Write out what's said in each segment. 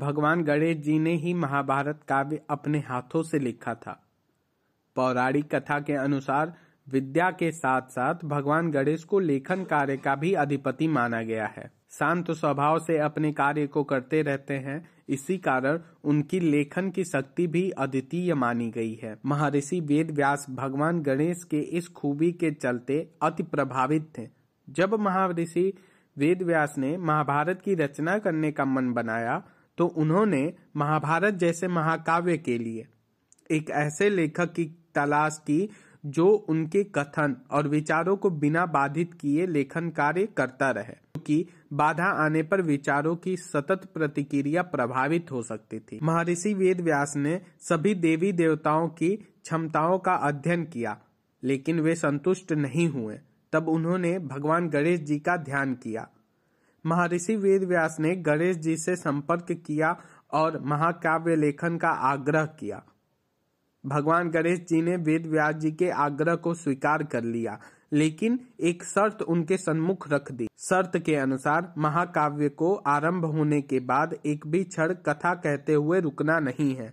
भगवान गणेश जी ने ही महाभारत काव्य अपने हाथों से लिखा था पौराणिक कथा के अनुसार विद्या के साथ साथ भगवान गणेश को लेखन कार्य का भी अधिपति माना गया है शांत स्वभाव से अपने कार्य को करते रहते हैं इसी कारण उनकी लेखन की शक्ति भी अद्वितीय मानी गई है महर्षि वेद व्यास भगवान गणेश के इस खूबी के चलते अति प्रभावित थे जब महर्षि वेद व्यास ने महाभारत की रचना करने का मन बनाया तो उन्होंने महाभारत जैसे महाकाव्य के लिए एक ऐसे लेखक की तलाश की जो उनके कथन और विचारों को बिना बाधित किए लेखन कार्य करता रहे क्योंकि बाधा आने पर विचारों की सतत प्रतिक्रिया प्रभावित हो सकती थी महर्षि वेद व्यास ने सभी देवी देवताओं की क्षमताओं का अध्ययन किया लेकिन वे संतुष्ट नहीं हुए तब उन्होंने भगवान गणेश जी का ध्यान किया महर्षि वेद व्यास ने गणेश जी से संपर्क किया और महाकाव्य लेखन का आग्रह किया भगवान गणेश जी ने वेद व्यास जी के आग्रह को स्वीकार कर लिया लेकिन एक शर्त उनके सन्मुख रख दी शर्त के अनुसार महाकाव्य को आरंभ होने के बाद एक भी क्षण कथा कहते हुए रुकना नहीं है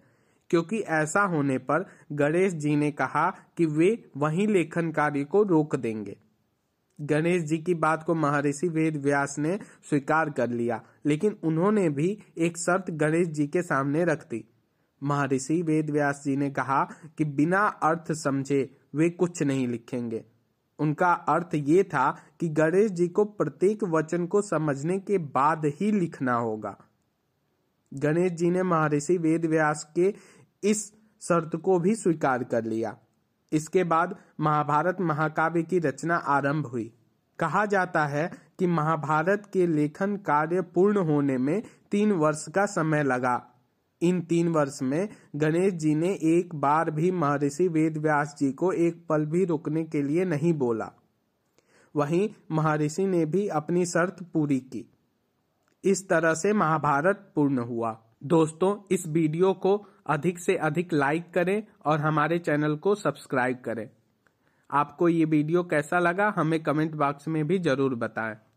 क्योंकि ऐसा होने पर गणेश जी ने कहा कि वे वही लेखन कार्य को रोक देंगे गणेश जी की बात को महर्षि वेद व्यास ने स्वीकार कर लिया लेकिन उन्होंने भी एक शर्त गणेश जी के सामने रख दी महर्षि वेद व्यास जी ने कहा कि बिना अर्थ समझे वे कुछ नहीं लिखेंगे उनका अर्थ ये था कि गणेश जी को प्रत्येक वचन को समझने के बाद ही लिखना होगा गणेश जी ने महर्षि वेद व्यास के इस शर्त को भी स्वीकार कर लिया इसके बाद महाभारत महाकाव्य की रचना आरंभ हुई कहा जाता है कि महाभारत के लेखन कार्य पूर्ण होने में तीन वर्ष का समय लगा इन तीन वर्ष में गणेश जी ने एक बार भी महर्षि वेदव्यास जी को एक पल भी रुकने के लिए नहीं बोला वहीं महर्षि ने भी अपनी शर्त पूरी की इस तरह से महाभारत पूर्ण हुआ दोस्तों इस वीडियो को अधिक से अधिक लाइक करें और हमारे चैनल को सब्सक्राइब करें आपको ये वीडियो कैसा लगा हमें कमेंट बॉक्स में भी ज़रूर बताएं